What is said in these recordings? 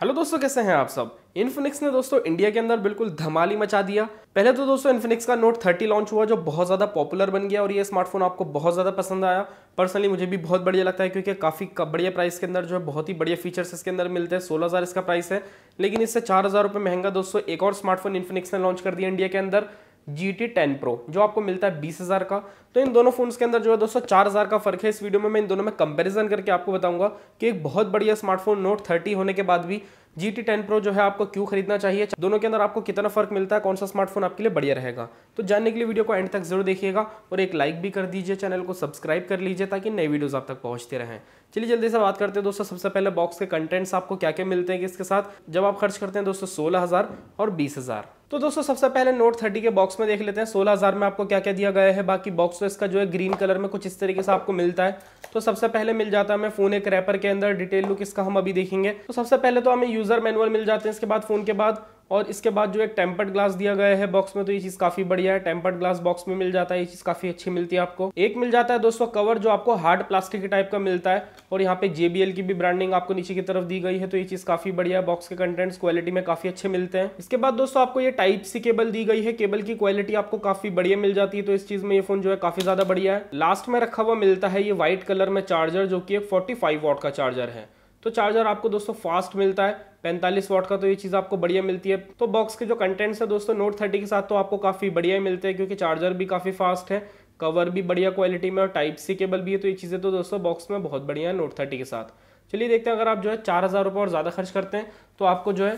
hello दोस्तों कैसे हैं आप सब इन्फिनिक्स ने दोस्तों इंडिया के अंदर बिल्कुल धमाली मचा दिया पहले तो दोस्तों इन्फिनिक्स का नोट थर्टी लॉन्च हुआ जो बहुत ज़्यादा पॉपुलर बन गया और ये स्मार्टफोन आपको बहुत ज़्यादा पसंद आया पर्सनली मुझे भी बहुत बढ़िया लगता है क्योंकि काफ़ी बढ़िया प्राइस के अंदर जो है बहुत ही बढ़िया फीचर्स इसके अंदर मिलते हैं सोलह हज़ार इसका प्राइस है लेकिन इससे चार हज़ार महंगा दोस्तों एक और स्मार्टफोन इन्फिनिक्स ने लॉन्च कर दिया इंडिया के अंदर जी टी टेन प्रो जो आपको मिलता है बीस हज़ार का तो इन दोनों फोन्स के अंदर जो है दोस्तों चार हज़ार का फर्क है इस वीडियो में मैं इन दोनों में कंपैरिजन करके आपको बताऊंगा कि एक बहुत बढ़िया स्मार्टफोन नोट थर्टी होने के बाद भी जी टी टेन प्रो जो है आपको क्यों खरीदना चाहिए दोनों के अंदर आपको कितना फर्क मिलता है कौन सा स्मार्टफोन आपके लिए बढ़िया रहेगा तो जानने के लिए वीडियो को एंड तक जरूर देखिएगा और एक लाइक भी कर दीजिए चैनल को सब्सक्राइब कर लीजिए ताकि नई वीडियोज़ आप तक पहुँचते रहें चलिए जल्दी से बात करते हैं दोस्तों सबसे पहले बॉक्स के कंटेंट्स आपको क्या क्या मिलते हैं इसके साथ जब आप खर्च करते हैं दोस्तों सोलह हज़ार और बीस हज़ार तो दोस्तों सबसे पहले नोट थर्टी के बॉक्स में देख लेते हैं सोलह हज़ार में आपको क्या क्या दिया गया है बाकी बॉक्स तो इसका जो है ग्रीन कलर में कुछ इस तरीके से आपको मिलता है तो सबसे पहले मिल जाता है हमें फोन एक रैपर के अंदर डिटेल लुक इसका हम अभी देखेंगे तो सबसे पहले तो हमें यूजर मैनुअल मिल जाते हैं इसके बाद फोन के बाद और इसके बाद जो है टेम्पर्ड ग्लास दिया गया है बॉक्स में तो ये चीज काफी बढ़िया है टेम्पर्ड ग्लास बॉक्स में मिल जाता है ये चीज काफी अच्छी मिलती है आपको एक मिल जाता है दोस्तों कवर जो आपको हार्ड प्लास्टिक के टाइप का मिलता है और यहाँ पे जेबीएल की भी ब्रांडिंग आपको नीचे की तरफ दी गई है तो ये चीज काफी बढ़िया है बॉक्स के कंटेंट्स क्वालिटी में काफी अच्छे मिलते हैं इसके बाद दोस्तों आपको ये टाइप सी केबल दी गई है केबल की क्वालिटी आपको काफी बढ़िया मिल जाती है तो इस चीज में ये फोन जो है काफी ज्यादा बढ़िया है लास्ट में रखा हुआ मिलता है ये व्हाइट कलर में चार्जर जो की एक फोर्टी वॉट का चार्जर है तो चार्जर आपको दोस्तों फास्ट मिलता है पैंतालीस वॉट का तो ये चीज़ आपको बढ़िया मिलती है तो बॉक्स के जो कंटेंट्स है दोस्तों नोट थर्टी के साथ तो आपको काफ़ी बढ़िया ही मिलते हैं क्योंकि चार्जर भी काफ़ी फास्ट है कवर भी बढ़िया क्वालिटी में और टाइप सी केबल भी है तो ये चीज़ें तो दोस्तों बॉक्स में बहुत बढ़िया है नोट थर्टी के साथ चलिए देखते हैं अगर आप जो है चार हज़ार रुपये और ज़्यादा खर्च करते हैं तो आपको जो है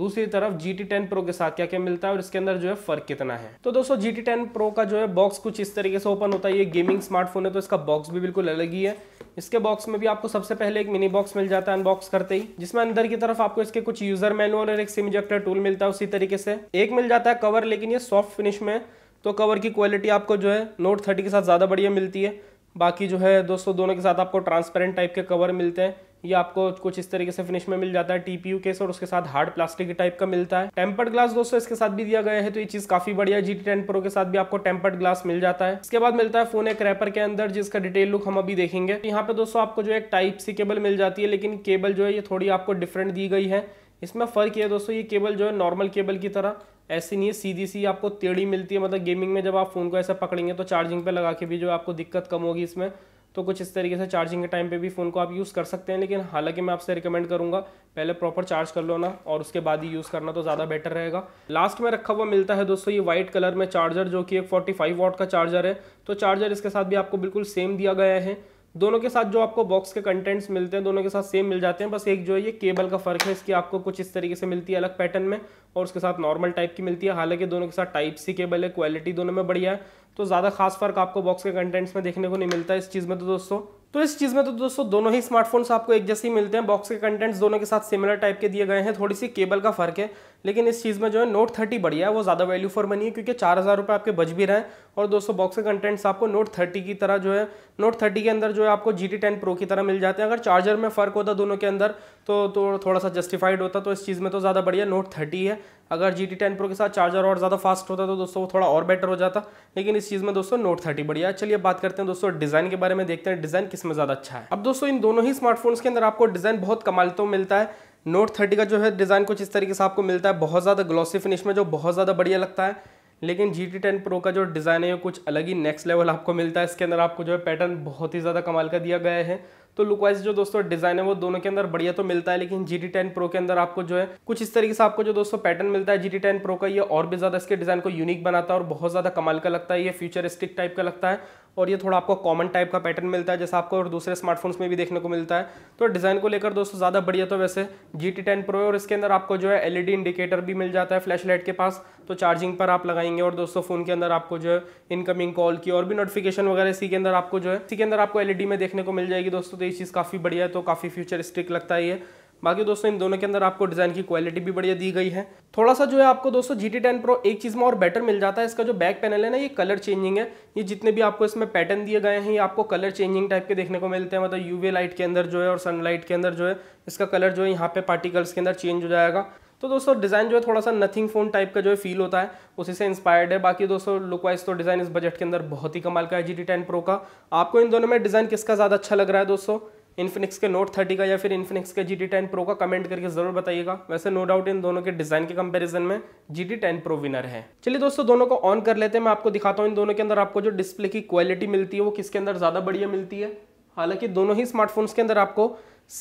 दूसरी तरफ जी टी टेन प्रो के साथ क्या क्या मिलता है और इसके अंदर जो है फर्क कितना है तो दोस्तों जी टी टेन प्रो का जो है बॉक्स कुछ इस तरीके से ओपन होता है ये गेमिंग स्मार्टफोन है तो इसका बॉक्स भी बिल्कुल अलग ही है इसके बॉक्स में भी आपको सबसे पहले एक मिनी बॉक्स मिल जाता है अनबॉक्स करते ही जिसमें अंदर की तरफ आपको इसके कुछ यूजर मैनुअल और एक सिम इजेक्टर टूल मिलता है उसी तरीके से एक मिल जाता है कवर लेकिन ये सॉफ्ट फिनिश में तो कवर की क्वालिटी आपको जो है नोट थर्टी के साथ ज़्यादा बढ़िया मिलती है बाकी जो है दोस्तों दोनों के साथ आपको ट्रांसपेरेंट टाइप के कवर मिलते हैं ये आपको कुछ इस तरीके से फिनिश में मिल जाता है टीपीयू केस और उसके साथ हार्ड प्लास्टिक टाइप का मिलता है टेम्पर्ड ग्लास दोस्तों इसके साथ भी दिया गया है तो ये चीज काफी बढ़िया जी टेन प्रो के साथ भी आपको टेम्पर्ड ग्लास मिल जाता है इसके बाद मिलता है फोन एक रैपर के अंदर जिसका डिटेल लुक हम अभी देखेंगे यहाँ पे दोस्तों आपको जो एक टाइप सी केबल मिल जाती है लेकिन केबल जो है ये थोड़ी आपको डिफरेंट दी गई है इसमें फर्क ये है दोस्तों ये केबल जो है नॉर्मल केबल की तरह ऐसी नहीं है सीधी सी आपको टेढ़ी मिलती है मतलब गेमिंग में जब आप फोन को ऐसा पकड़ेंगे तो चार्जिंग पे लगा के भी जो आपको दिक्कत कम होगी इसमें तो कुछ इस तरीके से चार्जिंग के टाइम पे भी फ़ोन को आप यूज़ कर सकते हैं लेकिन हालांकि मैं आपसे रिकमेंड करूँगा पहले प्रॉपर चार्ज कर लो ना और उसके बाद ही यूज़ करना तो ज़्यादा बेटर रहेगा लास्ट में रखा हुआ मिलता है दोस्तों ये वाइट कलर में चार्जर जो कि एक फोर्टी फाइव वॉट का चार्जर है तो चार्जर इसके साथ भी आपको बिल्कुल सेम दिया गया है दोनों के साथ जो आपको बॉक्स के कंटेंट्स मिलते हैं दोनों के साथ सेम मिल जाते हैं बस एक जो है ये केबल का फर्क है इसकी आपको कुछ इस तरीके से मिलती है अलग पैटर्न में और उसके साथ नॉर्मल टाइप की मिलती है हालांकि दोनों के साथ टाइप सी केबल है क्वालिटी दोनों में बढ़िया है तो ज़्यादा खास फर्क आपको बॉक्स के कंटेंट्स में देखने को नहीं मिलता इस चीज़ में तो दोस्तों तो इस चीज़ में तो दोस्तों दोनों ही स्मार्टफोन्स आपको एक जैसे ही मिलते हैं बॉक्स के कंटेंट्स दोनों के साथ सिमिलर टाइप के दिए गए हैं थोड़ी सी केबल का फर्क है लेकिन इस चीज़ में जो है नोट थर्टी बढ़िया है वो ज़्यादा वैल्यू फॉर मनी है क्योंकि चार हज़ार रुपये आपके बच भी रहे हैं और दोस्तों बॉक्स के कंटेंट्स आपको नोट थर्टी की तरह जो है नोट थर्टी के अंदर जो है आपको जी टी टेन प्रो की तरह मिल जाते हैं अगर चार्जर में फ़र्क होता दोनों के अंदर तो, तो थोड़ा सा जस्टिफाइड होता तो इस चीज़ में तो ज़्यादा बढ़िया नोट थर्टी है अगर जी टी टेन प्रो के साथ चार्जर और ज़्यादा फास्ट होता तो दोस्तों वो थोड़ा और बेटर हो जाता लेकिन इस चीज़ में दोस्तों नोट थर्टी बढ़िया चलिए बात करते हैं दोस्तों डिज़ाइन के बारे में देखते हैं डिज़ाइन किस में ज़्यादा अच्छा है अब दोस्तों इन दोनों ही स्मार्टफोन्स के अंदर आपको डिज़ाइन बहुत कमाल तो मिलता है नोट थर्टी का जो है डिज़ाइन कुछ इस तरीके से आपको मिलता है बहुत ज़्यादा ग्लॉसी फिनिश में जो बहुत ज़्यादा बढ़िया लगता है लेकिन जी टी टेन प्रो का जो डिज़ाइन है कुछ अलग ही नेक्स्ट लेवल आपको मिलता है इसके अंदर आपको जो है पैटर्न बहुत ही ज़्यादा कमाल का दिया गया है तो लुक वाइज जो दोस्तों डिज़ाइन है वो दोनों के अंदर बढ़िया तो मिलता है लेकिन जी टी टेन प्रो के अंदर आपको जो है कुछ इस तरीके से आपको जो दोस्तों पैटर्न मिलता है जी टी टेन प्रो का ये और भी ज़्यादा इसके डिज़ाइन को यूनिक बनाता है और बहुत ज़्यादा कमाल का लगता है ये फ्यूचरिस्टिक टाइप का लगता है और ये थोड़ा आपको कॉमन टाइप का पैटर्न मिलता है जैसा आपको और दूसरे स्मार्टफोन्स में भी देखने को मिलता है तो डिज़ाइन को लेकर दोस्तों ज़्यादा बढ़िया तो वैसे जी टी टेन प्रो और इसके अंदर आपको जो है एलईडी इंडिकेटर e भी मिल जाता है फ्लैश लाइट के पास तो चार्जिंग पर आप लगाएंगे और दोस्तों फ़ोन के अंदर आपको जो है इनकमिंग कॉल की और भी नोटिफिकेशन वगैरह इसी के अंदर आपको जो है इसी के अंदर आपको एल e में देखने को मिल जाएगी दोस्तों तो ये चीज़ काफ़ी बढ़िया है तो काफ़ी फ्यूचरिस्टिक लगता है ये बाकी दोस्तों इन दोनों के अंदर आपको डिज़ाइन की क्वालिटी भी बढ़िया दी गई है थोड़ा सा जो है आपको दोस्तों जी टी टेन प्रो एक चीज़ में और बेटर मिल जाता है इसका जो बैक पैनल है ना ये कलर चेंजिंग है ये जितने भी आपको इसमें पैटर्न दिए गए हैं ये आपको कलर चेंजिंग टाइप के देखने को मिलते हैं मतलब यूवी लाइट के अंदर जो है और सनलाइट के अंदर जो है इसका कलर जो है यहाँ पे पार्टिकल्स के अंदर चेंज हो जाएगा तो दोस्तों डिज़ाइन जो है थोड़ा सा नथिंग फोन टाइप का जो है फील होता है उसी से इंस्पायर्ड है बाकी दोस्तों लुक वाइज तो डिज़ाइन इस बजट के अंदर बहुत ही कमाल का है जी टी टेन प्रो का आपको इन दोनों में डिज़ाइन किसका ज़्यादा अच्छा लग रहा है दोस्तों इन्फिनिक्स के नोट थर्टी का या फिर इन्फिनिक्स के जी डी टेन प्रो का कमेंट करके जरूर बताइएगा वैसे नो डाउट इन दोनों के डिजाइन के कंपेरिजन में G D ten pro winner है चलिए दोस्तों दोनों को ऑन कर लेते हैं मैं आपको दिखाता हूँ इन दोनों के अंदर आपको जो डिस्प्ले की क्वालिटी मिलती है वो किसके अंदर ज़्यादा बढ़िया मिलती है हालांकि दोनों ही स्मार्टफोन्स के अंदर आपको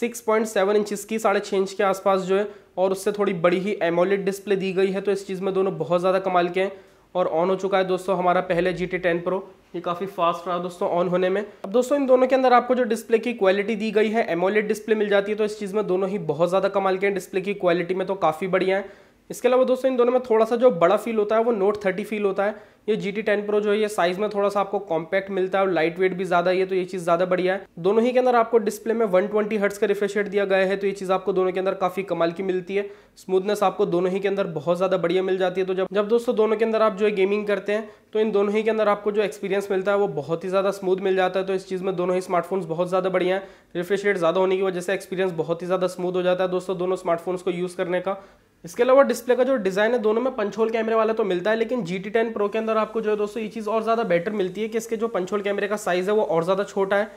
6.7 पॉइंट इंचज़ की साढ़े छः इंच के आसपास जो है और उससे थोड़ी बड़ी ही एमोलेड डिस्प्ले दी गई है तो इस चीज़ में दोनों बहुत ज़्यादा कमाल के हैं और ऑन हो चुका है दोस्तों हमारा पहले जी टी टेन प्रो ये काफ़ी फास्ट रहा दोस्तों ऑन होने में अब दोस्तों इन दोनों के अंदर आपको जो डिस्प्ले की क्वालिटी दी गई है एमोलेड डिस्प्ले मिल जाती है तो इस चीज़ में दोनों ही बहुत ज़्यादा कमाल के हैं डिस्प्ले की क्वालिटी में तो काफ़ी बढ़िया है इसके अलावा दोस्तों इन दोनों में थोड़ा सा जो बड़ा फील होता है वो नोट थर्टी फील होता है ये जी टी टेन प्रो जो है ये साइज में थोड़ा सा आपको कॉम्पैक्ट मिलता है और लाइट वेट भी ज्यादा है तो ये चीज ज्यादा बढ़िया है दोनों ही के अंदर आपको डिस्प्ले में वन ट्वेंटी हर्ट्स का रिफ्रेश रेट दिया गया है तो ये चीज आपको दोनों के अंदर काफी कमाल की मिलती है स्मूथनेस आपको दोनों ही के अंदर बहुत ज्यादा बढ़िया मिल जाती है तो जब जब दोस्तों दोनों के अंदर आप जो है गेमिंग करते हैं तो इन दोनों ही के अंदर आपको जो एक्सपीरियंस मिलता है वो बहुत ही ज्यादा स्मूथ मिल जाता है तो इस चीज में दोनों ही स्मार्टफोन्स बहुत ज्यादा बढ़िया है रिफ्रेश रेट ज्यादा होने की वजह से एक्सपीरियंस बहुत ही ज्यादा स्मूथ हो जाता है दोस्तों दोनों स्मार्टफोन्स को यूज करने का इसके अलावा डिस्प्ले का जो डिज़ाइन है दोनों में पंचोल कैमरे वाला तो मिलता है लेकिन जी टी टेन प्रो के अंदर आपको जो है दोस्तों ये चीज़ और ज़्यादा बेटर मिलती है कि इसके जो पंचोल कैमरे का साइज़ है वो और ज़्यादा छोटा है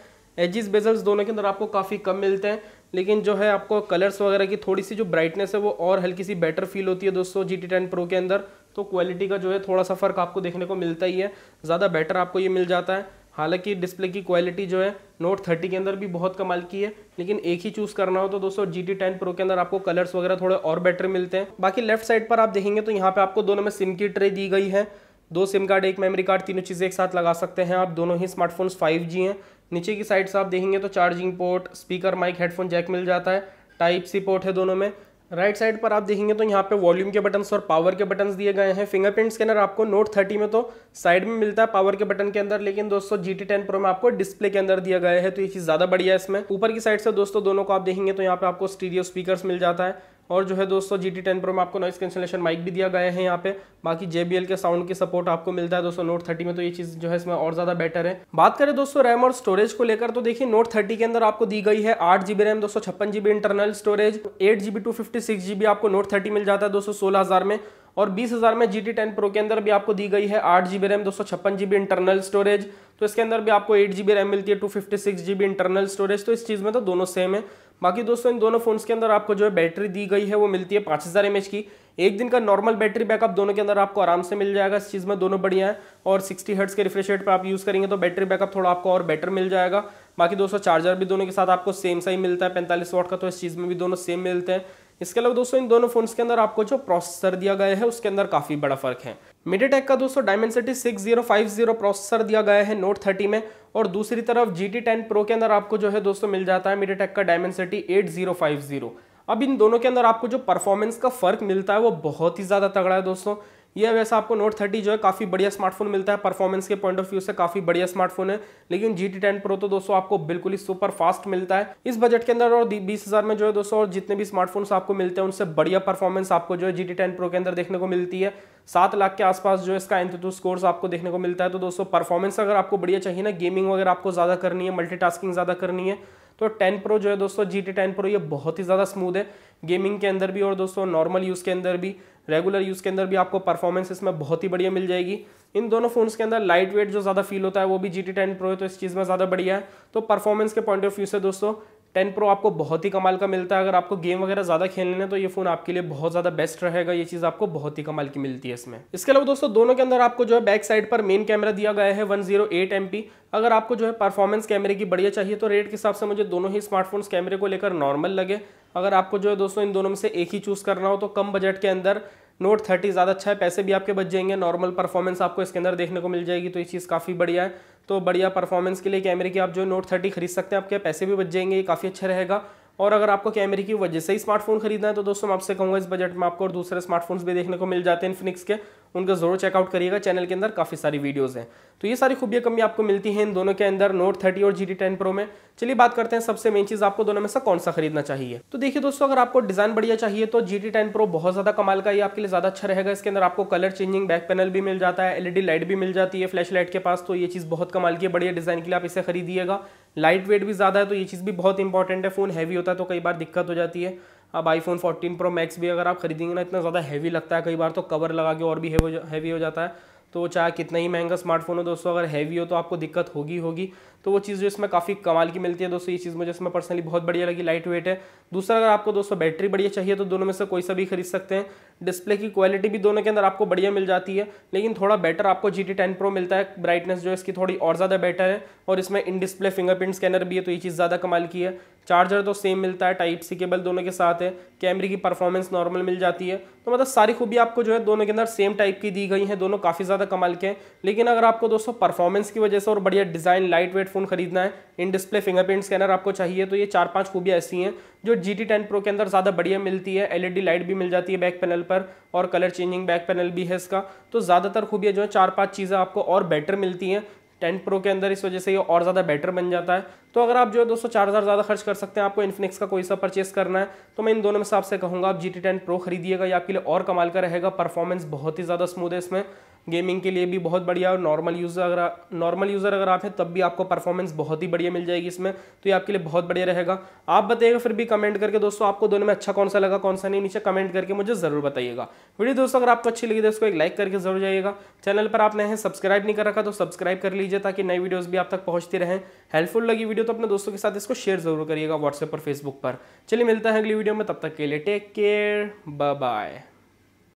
एजिस बेजल्स दोनों के अंदर आपको काफ़ी कम मिलते हैं लेकिन जो है आपको कलर्स वगैरह की थोड़ी सी जो ब्राइटनेस है वो और हल्की सी बेटर फील होती है दोस्तों जी टी टेन प्रो के अंदर तो क्वालिटी का जो है थोड़ा सा फ़र्क आपको देखने को मिलता ही है ज़्यादा बेटर आपको ये मिल जाता है हालांकि डिस्प्ले की क्वालिटी जो है नोट थर्टी के अंदर भी बहुत कमाल की है लेकिन एक ही चूज करना हो तो दोस्तों जी टी टेन प्रो के अंदर आपको कलर्स वगैरह थोड़े और बेटर मिलते हैं बाकी लेफ्ट साइड पर आप देखेंगे तो यहाँ पे आपको दोनों में सिम की ट्रे दी गई है दो सिम कार्ड एक मेमोरी कार्ड तीनों चीज़ें एक साथ लगा सकते हैं आप दोनों ही स्मार्टफोन फाइव जी हैं नीचे की साइड से आप देखेंगे तो charging port speaker mic headphone jack मिल जाता है टाइप सी पोर्ट है दोनों में राइट right साइड पर आप देखेंगे तो यहाँ पे वॉल्यूम के बटन्स और पावर के बटन्स दिए गए हैं फिंगरप्रिंट स्कैनर आपको नोट थर्टी में तो साइड में मिलता है पावर के बटन के अंदर लेकिन दोस्तों जी टी टेन प्रो में आपको डिस्प्ले के अंदर दिया गया है तो ये चीज़ ज़्यादा बढ़िया है इसमें ऊपर की साइड से दोस्तों दोनों को आप देखेंगे तो यहाँ पे आपको स्टीरियो स्पीकर मिल जाता है और जो है दोस्तों जी टी टेन प्रो में आपको नॉइस कैंसिलेशन माइक भी दिया गया है यहाँ पे बाकी JBL के साउंड की सपोर्ट आपको मिलता है दोस्तों नोट 30 में तो ये चीज़ जो है इसमें और ज़्यादा बेटर है बात करें दोस्तों रैम और स्टोरेज को लेकर तो देखिए नोट 30 के अंदर आपको दी गई है आठ जीबी रैम दोस्तों छप्पन GB internal storage eight GB two fifty six GB आपको नोट थर्टी मिल जाता है दोस्तों सोलह हज़ार में और बीस हज़ार में जी टी टेन प्रो के अंदर भी आपको दी गई है आठ जी बी रैम दो सौ छप्पन जी बी इंटरनल स्टोरेज तो इसके अंदर भी आपको एट जी बी रैम मिलती है two fifty six G B internal storage तो इस चीज़ में तो दोनों सेम है बाकी दोस्तों इन दोनों फोन्स के अंदर आपको जो है बैटरी दी गई है वो मिलती है पाँच हज़ार एम की एक दिन का नॉर्मल बैटरी बैकअप दोनों के अंदर आपको आराम से मिल जाएगा इस चीज़ में दोनों बढ़िया है और 60 हर्ट्स के रिफ्रेश रेट पर आप यूज़ करेंगे तो बैटरी बैकअप थोड़ा आपको और बेटर मिल जाएगा बाकी दोस्तों चार्जर भी दोनों के साथ आपको सेम सा ही मिलता है पैंतालीस वॉट का तो इस चीज़ में भी दोनों सेम मिलते हैं इसके अलावा दोस्तों इन दोनों फोन्स के अंदर आपको जो प्रोसेसर दिया गया है उसके अंदर काफ़ी बड़ा फर्क है मीडियाटेक का दोस्तों डायमेंसिटी 6050 प्रोसेसर दिया गया है नोट 30 में और दूसरी तरफ जी टी टेन प्रो के अंदर आपको जो है दोस्तों मिल जाता है मीडियाटेक का डायमेंसिटी 8050 अब इन दोनों के अंदर आपको जो परफॉर्मेंस का फ़र्क मिलता है वो बहुत ही ज़्यादा तगड़ा है दोस्तों ये वैसे आपको नोट थर्टी जो है काफ़ी बढ़िया स्मार्टफोन मिलता है परफॉर्मेंस के पॉइंट ऑफ व्यू से काफ़ी बढ़िया स्मार्टफोन है लेकिन जी टी टेन प्रो तो दोस्तों आपको बिल्कुल ही सुपर फास्ट मिलता है इस बजट के अंदर और बीस हज़ार में जो है दोस्तों और जितने भी स्मार्टफोन आपको मिलते हैं उनसे बढ़िया परफॉर्मेंस आपको जो है जी टी टेन प्रो के अंदर देखने को मिलती है सात लाख के आसपास जो है इसका एंथ स्कोर्स आपको देखने को मिलता है तो दोस्तों परफॉर्मेंस अगर आपको बढ़िया चाहिए ना गेमिंग वगैरह आपको ज़्यादा करनी है मल्टीटास्किंग ज़्यादा करनी है तो 10 प्रो जो है दोस्तों जी टी टेन प्रो ये बहुत ही ज़्यादा स्मूथ है गेमिंग के अंदर भी और दोस्तों नॉर्मल यूज़ के अंदर भी रेगुलर यूज़ के अंदर भी आपको परफॉर्मेंस इसमें बहुत ही बढ़िया मिल जाएगी इन दोनों फोन्स के अंदर लाइट वेट जो ज़्यादा फील होता है वो भी जी टी टेन प्रो है तो इस चीज़ में ज़्यादा बढ़िया है तो परफॉर्मेंस के पॉइंट ऑफ व्यू से दोस्तों टेन प्रो आपको बहुत ही कमाल का मिलता है अगर आपको गेम वगैरह ज़्यादा खेलने हैं तो ये फोन आपके लिए बहुत ज़्यादा बेस्ट रहेगा ये चीज़ आपको बहुत ही कमाल की मिलती है इसमें इसके अलावा दोस्तों दोनों के अंदर आपको जो है बैक साइड पर मेन कैमरा दिया गया है one zero eight M P अगर आपको जो है परफॉर्मेंस कैमरे की बढ़िया चाहिए तो रेट के हिसाब से मुझे दोनों ही स्मार्टफोन्स कैमरे को लेकर नॉर्मल लगे अगर आपको जो है दोस्तों इन दोनों में से एक ही चूज़ करना हो तो कम बजट के अंदर नोट थर्टी ज़्यादा अच्छा है पैसे भी आपके बच जाएंगे नॉर्मल परफॉर्मेंस आपको इसके अंदर देखने को मिल जाएगी तो ये चीज़ काफ़ी बढ़िया है तो बढ़िया परफॉर्मेंस के लिए कैमरे की आप जो नोट थर्टी खरीद सकते हैं आपके पैसे भी बच जाएंगे काफ़ी अच्छा रहेगा और अगर आपको कैमरे की वजह से ही स्मार्टफोन खरीदना है तो दोस्तों मैं आपसे कहूँगा इस बजट में आपको और दूसरे स्मार्टफोन्स भी देखने को मिल जाते हैं इन्फिनिक्स के उनका जरूर चेकआउट करिएगा चैनल के अंदर काफ़ी सारी वीडियोज़ हैं तो ये सारी खूबियाँ कमी आपको मिलती हैं इन दोनों के अंदर नोट थर्टी और जी टी टेन प्रो में चलिए बात करते हैं सबसे मेन चीज़ आपको दोनों में से कौन सा खरीदना चाहिए तो देखिए दोस्तों अगर आपको डिज़ाइन बढ़िया चाहिए तो जी टी टेन प्रो बहुत ज़्यादा कमाल का ये आपके लिए ज़्यादा अच्छा रहेगा इसके अंदर आपको कलर चेंजिंग बैक पैनल भी मिल जाता है एलईडी लाइट भी मिल जाती है फ्लैश लाइट के पास तो ये चीज़ बहुत कमाल की बढ़िया डिज़ाइन के लिए आप इसे खरीदिएगा लाइट वेट भी ज़्यादा है तो ये चीज़ भी बहुत इंपॉर्टेंट है फ़ोन हैवी होता है तो कई बार दिक्कत हो जाती है अब आईफोन 14 प्रो मैक्स भी अगर आप खरीदेंगे ना इतना ज़्यादा हैवी लगता है कई बार तो कवर लगा के और भी हैवी हो जाता है तो चाहे कितना ही महंगा स्मार्टफोन हो दोस्तों अगर हैवी हो तो आपको दिक्कत होगी होगी तो वो चीज़ जो इसमें काफ़ी कमाल की मिलती है दोस्तों ये चीज़ मुझे इसमें पर्सनली बहुत बढ़िया लगी लाइट वेट है दूसरा अगर आपको दोस्तों बैटरी बढ़िया चाहिए तो दोनों में से कोई सा भी खरीद सकते हैं डिस्प्ले की क्वालिटी भी दोनों के अंदर आपको बढ़िया मिल जाती है लेकिन थोड़ा बेटर आपको जी टी टेन प्रो मिलता है ब्राइटनेस जो है इसकी थोड़ी और ज़्यादा बेटर है और इसमें इन डिस्प्ले फिंगरप्रिंट स्कैनर भी है तो ये चीज़ ज़्यादा कमाल की है चार्जर तो सेम मिलता है टाइप सी केबल दोनों के साथ है कैमरे की परफॉर्मेंस नॉर्मल मिल जाती है तो मतलब सारी खूबी आपको जो है दोनों के अंदर सेम टाइप की दी गई हैं दोनों काफ़ी ज़्यादा कमाल के हैं लेकिन अगर आपको दोस्तों परफॉर्मेंस की वजह से और बढ़िया डिज़ाइन लाइट वेट फ़ोन खरीदना है इन डिस्प्ले फिंगरप्रिंट स्कैनर आपको चाहिए तो ये चार पाँच खूबियाँ ऐसी हैं जो जी टी टेन प्रो के अंदर ज़्यादा बढ़िया मिलती है एल लाइट e भी मिल जाती है बैक पैनल पर और कलर चेंजिंग बैक पैनल भी है इसका तो ज़्यादातर खूबियाँ जो है चार पाँच चीज़ें आपको और बेटर मिलती हैं टेन प्रो के अंदर इस वजह से ये और ज़्यादा बेटर बन जाता है तो अगर आप जो है दोस्तों चार हज़ार ज़्यादा खर्च कर सकते हैं आपको इन्फिनिक्स का कोई सा परचेस करना है तो मैं इन दोनों में से आपसे कहूँगा आप जी टी टेन प्रो खरीदिएगा ये आपके लिए और कमाल का रहेगा परफॉर्मेंस बहुत ही ज़्यादा स्मूथ है इसमें गेमिंग के लिए भी बहुत बढ़िया और नॉर्मल यूज़र अगर नॉर्मल यूज़र अगर आप हैं तब भी आपको परफॉर्मेंस बहुत ही बढ़िया मिल जाएगी इसमें तो ये आपके लिए बहुत बढ़िया रहेगा आप बताइएगा फिर भी कमेंट करके दोस्तों आपको दोनों में अच्छा कौन सा लगा कौन सा नहीं नीचे कमेंट करके मुझे ज़रूर बताइएगा वीडियो दोस्तों अगर आपको अच्छी लगी तो उसको एक लाइक करके जरूर जाइएगा चैनल पर आपने हैं सब्सक्राइब नहीं कर रखा तो सब्सक्राइब कर लीजिए ताकि नई वीडियोज़ भी आप तक पहुँचती रहें हेल्पफुल लगी वीडियो तो अपने दोस्तों के साथ इसको शेयर जरूर करिएगा व्हाट्सएप पर फेसबुक पर चलिए मिलता है अगली वीडियो में तब तक के लिए टेक केयर बाय